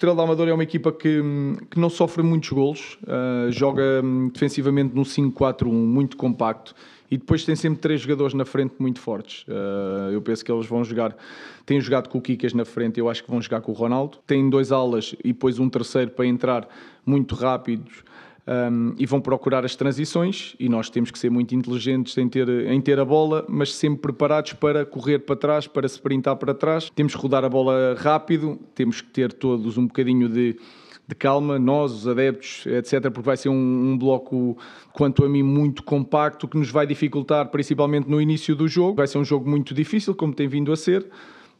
Estrela da Amadora é uma equipa que, que não sofre muitos golos, uh, joga hum, defensivamente num 5-4-1 muito compacto e depois tem sempre três jogadores na frente muito fortes. Uh, eu penso que eles vão jogar, têm jogado com o Kikas na frente, eu acho que vão jogar com o Ronaldo. Têm dois alas e depois um terceiro para entrar muito rápidos um, e vão procurar as transições e nós temos que ser muito inteligentes em ter, em ter a bola, mas sempre preparados para correr para trás, para se printar para trás. Temos que rodar a bola rápido, temos que ter todos um bocadinho de de calma, nós, os adeptos, etc., porque vai ser um, um, bloco, quanto a mim, muito compacto, que nos vai dificultar, principalmente no início do jogo. Vai ser um jogo muito difícil, como tem vindo a ser,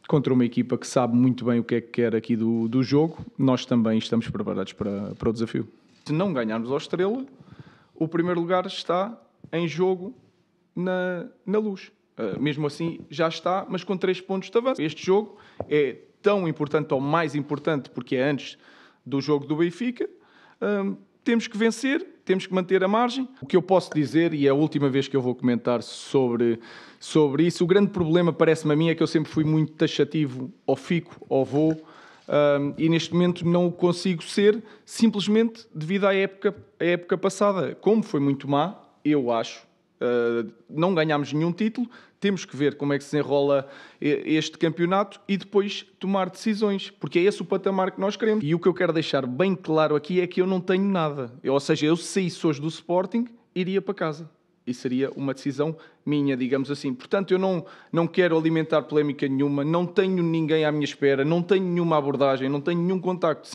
contra uma equipa que sabe muito bem o que é que quer aqui do, do jogo. Nós também estamos preparados para, para o desafio se não ganharmos ao Estrela, o primeiro lugar está em jogo na, na luz. Uh, mesmo assim, já está, mas com três pontos de avanço. Este jogo é tão importante ou mais importante porque é antes do jogo do Benfica. Uh, temos que vencer, temos que manter a margem. O que eu posso dizer, e é a última vez que eu vou comentar sobre, sobre isso, o grande problema, parece-me a mim, é que eu sempre fui muito taxativo, ou fico, ou vou, um, e neste momento não o consigo ser, simplesmente devido à época, à época passada. Como foi muito má, eu acho, uh, não ganhámos nenhum título, temos que ver como é que se enrola este campeonato e depois tomar decisões, porque é esse o patamar que nós queremos. E o que eu quero deixar bem claro aqui é que eu não tenho nada. Eu, ou seja, eu saísse hoje do Sporting, iria para casa e seria uma decisão minha, digamos assim. Portanto, eu não, não quero alimentar polémica nenhuma, não tenho ninguém à minha espera, não tenho nenhuma abordagem, não tenho nenhum contacto.